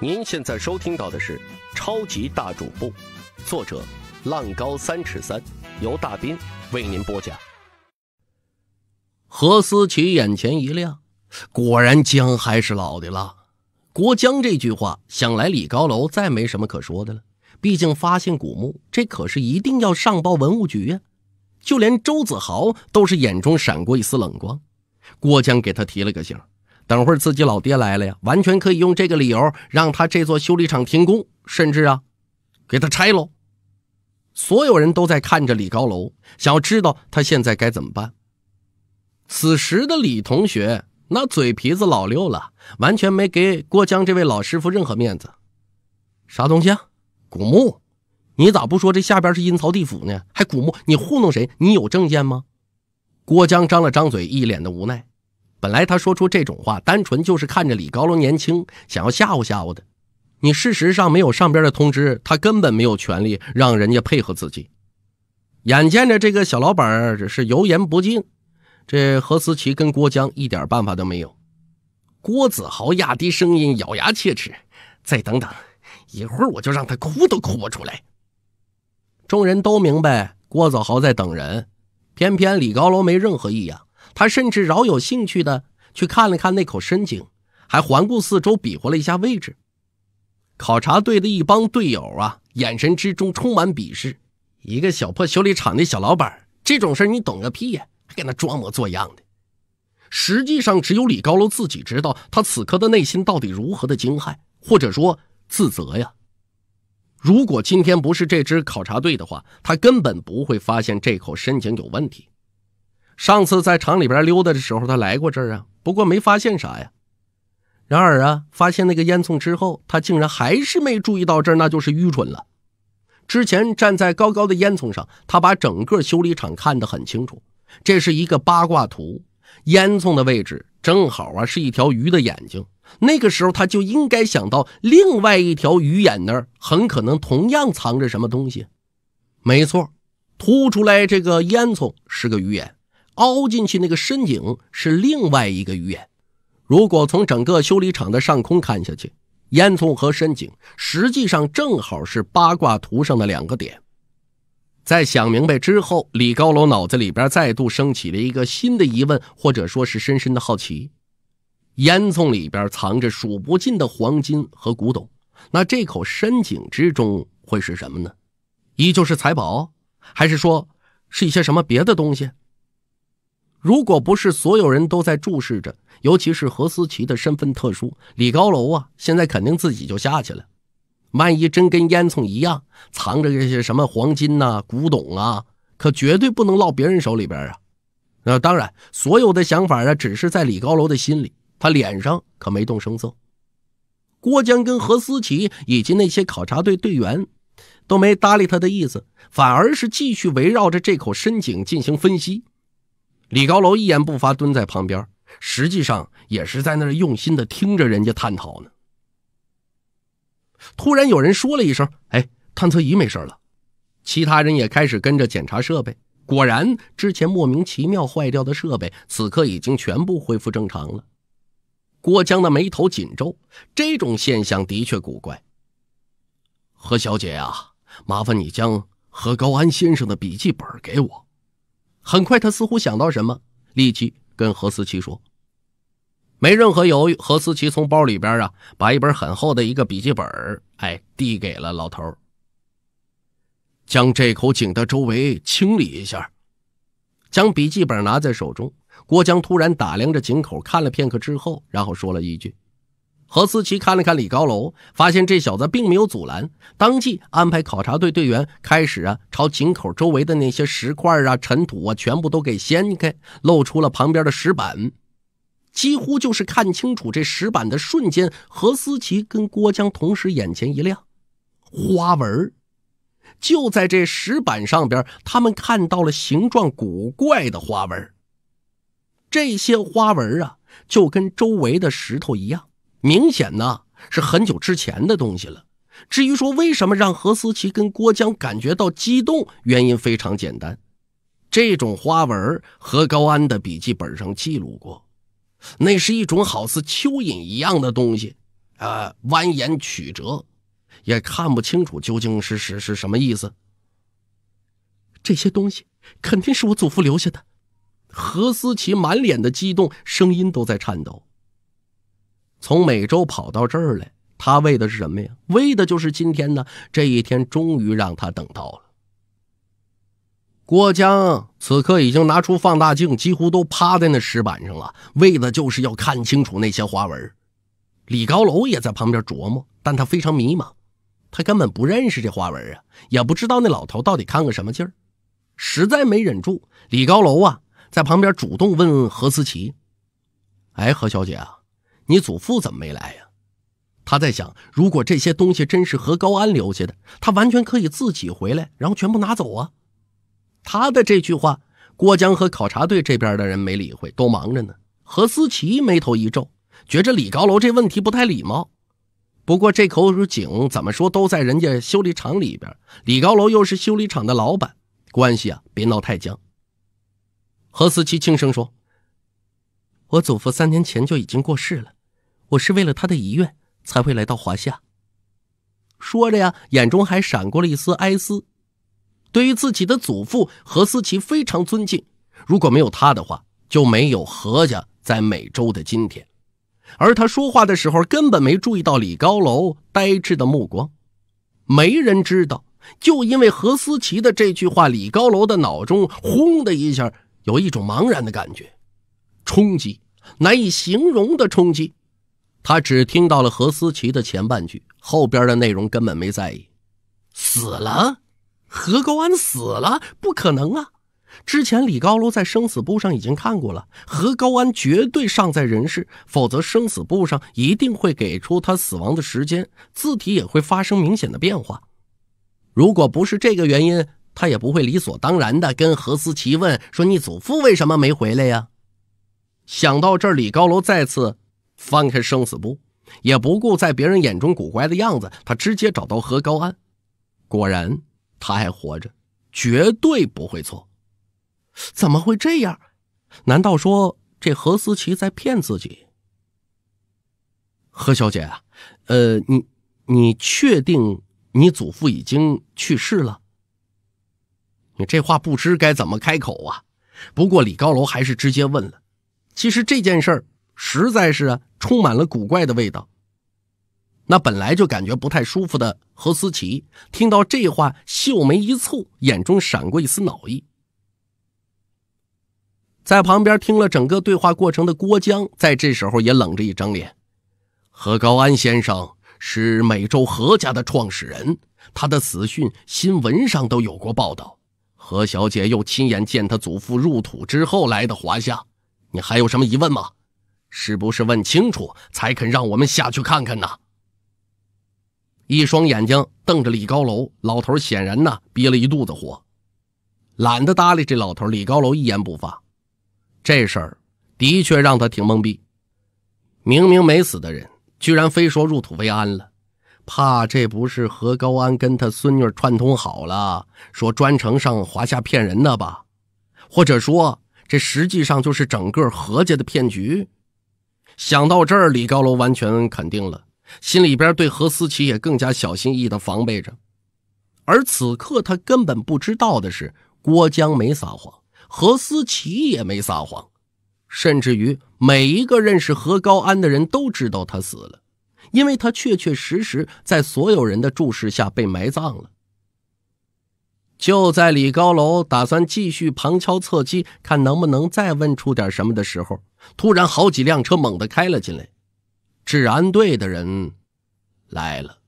您现在收听到的是《超级大主播》，作者浪高三尺三，由大斌为您播讲。何思琪眼前一亮，果然姜还是老的辣。郭江这句话，想来李高楼再没什么可说的了。毕竟发现古墓，这可是一定要上报文物局呀。就连周子豪都是眼中闪过一丝冷光。郭江给他提了个醒。等会儿自己老爹来了呀，完全可以用这个理由让他这座修理厂停工，甚至啊，给他拆喽！所有人都在看着李高楼，想要知道他现在该怎么办。此时的李同学那嘴皮子老溜了，完全没给郭江这位老师傅任何面子。啥东西啊？古墓？你咋不说这下边是阴曹地府呢？还古墓？你糊弄谁？你有证件吗？郭江张了张嘴，一脸的无奈。本来他说出这种话，单纯就是看着李高楼年轻，想要吓唬吓唬的。你事实上没有上边的通知，他根本没有权利让人家配合自己。眼见着这个小老板只是油盐不进，这何思琪跟郭江一点办法都没有。郭子豪压低声音，咬牙切齿：“再等等，一会儿我就让他哭都哭不出来。”众人都明白郭子豪在等人，偏偏李高楼没任何异样。他甚至饶有兴趣的去看了看那口深井，还环顾四周比划了一下位置。考察队的一帮队友啊，眼神之中充满鄙视。一个小破修理厂的小老板，这种事你懂个屁呀，还搁那装模作样的。实际上，只有李高楼自己知道，他此刻的内心到底如何的惊骇，或者说自责呀。如果今天不是这支考察队的话，他根本不会发现这口深井有问题。上次在厂里边溜达的时候，他来过这儿啊，不过没发现啥呀。然而啊，发现那个烟囱之后，他竟然还是没注意到这儿，那就是愚蠢了。之前站在高高的烟囱上，他把整个修理厂看得很清楚，这是一个八卦图，烟囱的位置正好啊是一条鱼的眼睛。那个时候他就应该想到，另外一条鱼眼那儿很可能同样藏着什么东西。没错，凸出来这个烟囱是个鱼眼。凹进去那个深井是另外一个鱼眼。如果从整个修理厂的上空看下去，烟囱和深井实际上正好是八卦图上的两个点。在想明白之后，李高楼脑子里边再度升起了一个新的疑问，或者说是深深的好奇：烟囱里边藏着数不尽的黄金和古董，那这口深井之中会是什么呢？依旧是财宝，还是说是一些什么别的东西？如果不是所有人都在注视着，尤其是何思琪的身份特殊，李高楼啊，现在肯定自己就下去了。万一真跟烟囱一样藏着这些什么黄金呐、古董啊，可绝对不能落别人手里边啊！那当然，所有的想法啊，只是在李高楼的心里，他脸上可没动声色。郭江跟何思琪以及那些考察队队员，都没搭理他的意思，反而是继续围绕着这口深井进行分析。李高楼一言不发，蹲在旁边，实际上也是在那儿用心的听着人家探讨呢。突然有人说了一声：“哎，探测仪没事了。”其他人也开始跟着检查设备。果然，之前莫名其妙坏掉的设备，此刻已经全部恢复正常了。郭江的眉头紧皱，这种现象的确古怪。何小姐啊，麻烦你将何高安先生的笔记本给我。很快，他似乎想到什么，立即跟何思琪说：“没任何犹豫。”何思琪从包里边啊，把一本很厚的一个笔记本哎，递给了老头将这口井的周围清理一下，将笔记本拿在手中。郭江突然打量着井口，看了片刻之后，然后说了一句。何思琪看了看李高楼，发现这小子并没有阻拦，当即安排考察队队员开始啊，朝井口周围的那些石块啊、尘土啊，全部都给掀开，露出了旁边的石板。几乎就是看清楚这石板的瞬间，何思琪跟郭江同时眼前一亮，花纹就在这石板上边，他们看到了形状古怪的花纹。这些花纹啊，就跟周围的石头一样。明显呢是很久之前的东西了。至于说为什么让何思琪跟郭江感觉到激动，原因非常简单，这种花纹和高安的笔记本上记录过，那是一种好似蚯蚓一样的东西，啊，蜿蜒曲折，也看不清楚究竟是是是什么意思。这些东西肯定是我祖父留下的。何思琪满脸的激动，声音都在颤抖。从美洲跑到这儿来，他为的是什么呀？为的就是今天呢，这一天终于让他等到了。郭江此刻已经拿出放大镜，几乎都趴在那石板上了，为的就是要看清楚那些花纹。李高楼也在旁边琢磨，但他非常迷茫，他根本不认识这花纹啊，也不知道那老头到底看个什么劲儿。实在没忍住，李高楼啊，在旁边主动问何思琪：“哎，何小姐啊。”你祖父怎么没来呀？他在想，如果这些东西真是何高安留下的，他完全可以自己回来，然后全部拿走啊。他的这句话，郭江和考察队这边的人没理会，都忙着呢。何思琪眉头一皱，觉着李高楼这问题不太礼貌。不过这口井怎么说都在人家修理厂里边，李高楼又是修理厂的老板，关系啊，别闹太僵。何思琪轻声说。我祖父三年前就已经过世了，我是为了他的遗愿才会来到华夏。说着呀，眼中还闪过了一丝哀思。对于自己的祖父何思齐非常尊敬，如果没有他的话，就没有何家在美洲的今天。而他说话的时候根本没注意到李高楼呆滞的目光。没人知道，就因为何思齐的这句话，李高楼的脑中轰的一下，有一种茫然的感觉。冲击难以形容的冲击，他只听到了何思琪的前半句，后边的内容根本没在意。死了，何高安死了？不可能啊！之前李高楼在生死簿上已经看过了，何高安绝对尚在人世，否则生死簿上一定会给出他死亡的时间，字体也会发生明显的变化。如果不是这个原因，他也不会理所当然的跟何思琪问说：“你祖父为什么没回来呀？”想到这儿，李高楼再次翻开生死簿，也不顾在别人眼中古怪的样子，他直接找到何高安。果然，他还活着，绝对不会错。怎么会这样？难道说这何思琪在骗自己？何小姐啊，呃，你你确定你祖父已经去世了？你这话不知该怎么开口啊。不过李高楼还是直接问了。其实这件事儿实在是充满了古怪的味道。那本来就感觉不太舒服的何思琪听到这话，秀眉一蹙，眼中闪过一丝恼意。在旁边听了整个对话过程的郭江，在这时候也冷着一张脸。何高安先生是美洲何家的创始人，他的死讯新闻上都有过报道。何小姐又亲眼见他祖父入土之后来的华夏。你还有什么疑问吗？是不是问清楚才肯让我们下去看看呢？一双眼睛瞪着李高楼，老头显然呢憋了一肚子火，懒得搭理这老头。李高楼一言不发，这事儿的确让他挺懵逼。明明没死的人，居然非说入土为安了，怕这不是何高安跟他孙女串通好了，说专程上华夏骗人的吧？或者说？这实际上就是整个何家的骗局。想到这儿，李高楼完全肯定了，心里边对何思琪也更加小心翼翼的防备着。而此刻他根本不知道的是，郭江没撒谎，何思琪也没撒谎，甚至于每一个认识何高安的人都知道他死了，因为他确确实实在所有人的注视下被埋葬了。就在李高楼打算继续旁敲侧击，看能不能再问出点什么的时候，突然好几辆车猛地开了进来，治安队的人来了。